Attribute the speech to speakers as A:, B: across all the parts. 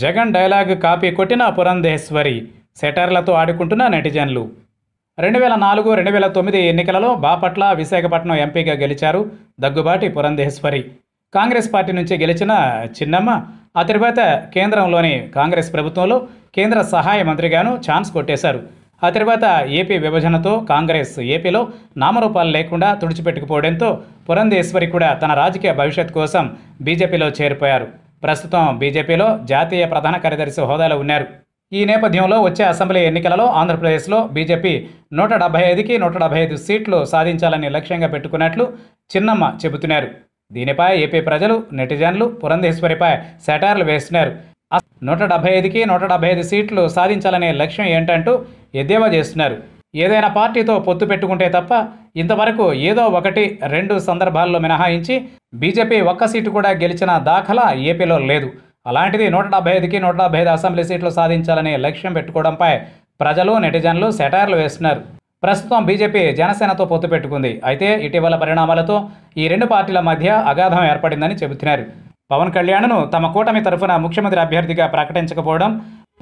A: Jagan dialogue copy కొట్టిన పురంధేశ్వరి సెటర్లతో ఆడుకుంటున్న నెటిజన్లు రెండు వేల నాలుగు రెండు వేల తొమ్మిది ఎన్నికలలో బాపట్ల విశాఖపట్నం ఎంపీగా గెలిచారు దగ్గుబాటి పురంధేశ్వరి కాంగ్రెస్ పార్టీ నుంచి గెలిచిన చిన్నమ్మ ఆ తర్వాత కేంద్రంలోని కాంగ్రెస్ ప్రభుత్వంలో కేంద్ర సహాయ మంత్రిగాను ఛాన్స్ కొట్టేశారు ఆ తర్వాత ఏపీ విభజనతో కాంగ్రెస్ ఏపీలో నామరూపాలు లేకుండా తుడిచిపెట్టుకుపోవడంతో పురంధేశ్వరి కూడా తన రాజకీయ భవిష్యత్ కోసం బీజేపీలో చేరిపోయారు ప్రస్తుతం బీజేపీలో జాతీయ ప్రధాన కార్యదర్శి హోదాలో ఉన్నారు ఈ నేపథ్యంలో వచ్చే అసెంబ్లీ ఎన్నికలలో ఆంధ్రప్రదేశ్లో బీజేపీ నూట డెబ్బై ఐదుకి నూట డెబ్బై ఐదు సీట్లు సాధించాలని లక్ష్యంగా పెట్టుకున్నట్లు చిన్నమ్మ చెబుతున్నారు దీనిపై ఏపీ ప్రజలు నెటిజన్లు పురంధేశ్వరిపై సెటార్లు వేస్తున్నారు నూట డెబ్బై ఐదుకి నూట డెబ్బై ఐదు సీట్లు సాధించాలనే లక్ష్యం ఏంటంటూ ఎద్దేవా చేస్తున్నారు ఏదైనా పార్టీతో పొత్తు పెట్టుకుంటే తప్ప ఇంతవరకు ఏదో ఒకటి రెండు సందర్భాల్లో మినహాయించి బీజేపీ ఒక్క సీటు కూడా గెలిచిన దాఖలా ఏపీలో లేదు అలాంటిది నూట డెబ్బై ఐదుకి నూట డెబ్బై ఐదు అసెంబ్లీ సీట్లు సాధించాలనే లక్ష్యం పెట్టుకోవడంపై ప్రజలు నెటిజన్లు సెటైర్లు వేస్తున్నారు ప్రస్తుతం బీజేపీ జనసేనతో పొత్తు పెట్టుకుంది అయితే ఇటీవల పరిణామాలతో ఈ రెండు పార్టీల మధ్య అగాధం ఏర్పడిందని చెబుతున్నారు పవన్ కళ్యాణ్ను తమ కూటమి తరఫున ముఖ్యమంత్రి అభ్యర్థిగా ప్రకటించకపోవడం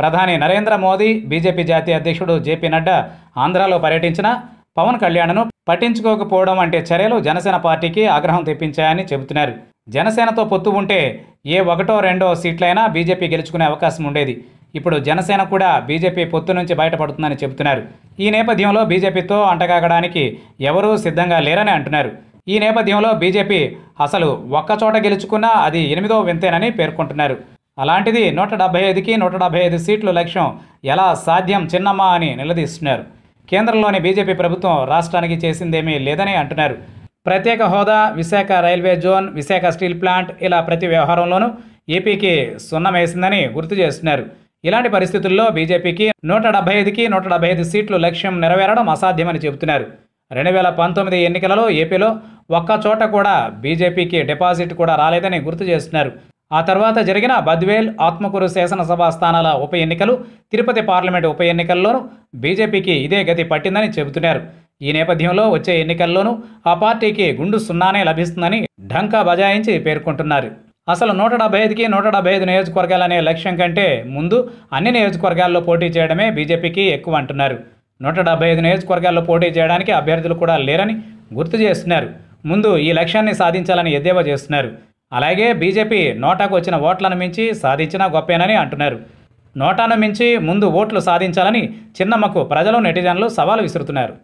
A: ప్రధాని నరేంద్ర మోదీ బీజేపీ జాతీయ అధ్యక్షుడు జేపీ నడ్డా ఆంధ్రాలో పర్యటించిన పవన్ కళ్యాణ్ను పట్టించుకోకపోవడం వంటి చర్యలు జనసేన పార్టీకి ఆగ్రహం తెప్పించాయని చెబుతున్నారు జనసేనతో పొత్తు ఉంటే ఏ ఒకటో రెండో సీట్లైనా బీజేపీ గెలుచుకునే అవకాశం ఉండేది ఇప్పుడు జనసేన కూడా బీజేపీ పొత్తు నుంచి బయటపడుతుందని చెబుతున్నారు ఈ నేపథ్యంలో బీజేపీతో అంటగాగడానికి ఎవరూ సిద్ధంగా లేరని అంటున్నారు ఈ నేపథ్యంలో బీజేపీ అసలు ఒక్కచోట గెలుచుకున్నా అది ఎనిమిదో వింతేనని పేర్కొంటున్నారు అలాంటిది నూట డెబ్బై ఐదుకి నూట డెబ్బై ఐదు సీట్లు లక్ష్యం ఎలా సాధ్యం చిన్నమ్మా అని నిలదీస్తున్నారు కేంద్రంలోని బీజేపీ ప్రభుత్వం రాష్ట్రానికి చేసిందేమీ లేదని అంటున్నారు ప్రత్యేక హోదా Visakha railway zone Visakha steel plant ఇలా ప్రతి వ్యవహారంలోనూ ఏపీకి సున్నం వేసిందని గుర్తు చేస్తున్నారు ఇలాంటి పరిస్థితుల్లో బీజేపీకి నూట డెబ్బై ఐదుకి నూట డెబ్బై ఐదు సీట్లు లక్ష్యం నెరవేరడం అసాధ్యమని చెబుతున్నారు రెండు వేల పంతొమ్మిది ఎన్నికలలో ఏపీలో ఒక్క చోట కూడా బీజేపీకి డిపాజిట్ కూడా రాలేదని గుర్తు చేస్తున్నారు ఆ తర్వాత జరిగిన బద్వేల్ ఆత్మకూరు శాసనసభ స్థానాల ఉప ఎన్నికలు తిరుపతి పార్లమెంటు ఉప ఎన్నికల్లోనూ బీజేపీకి ఇదే గతి పట్టిందని చెబుతున్నారు ఈ నేపథ్యంలో వచ్చే ఎన్నికల్లోనూ ఆ పార్టీకి గుండు సున్నానే లభిస్తుందని ఢంకా బజాయించి పేర్కొంటున్నారు అసలు నూట డెబ్బై ఐదుకి నూట డెబ్బై ఐదు నియోజకవర్గాలనే లక్ష్యం కంటే ముందు అన్ని నియోజకవర్గాల్లో పోటీ చేయడమే బీజేపీకి ఎక్కువ అంటున్నారు నూట డెబ్బై ఐదు నియోజకవర్గాల్లో పోటీ చేయడానికి అభ్యర్థులు కూడా లేరని గుర్తు చేస్తున్నారు ముందు ఈ లక్ష్యాన్ని సాధించాలని ఎద్దేవా చేస్తున్నారు అలాగే బీజేపీ నోటాకు వచ్చిన ఓట్లను మించి సాధించినా గొప్పేనని అంటున్నారు నోటాను మించి ముందు ఓట్లు సాధించాలని చిన్నమ్మకు ప్రజలు నెటిజన్లు సవాలు విసురుతున్నారు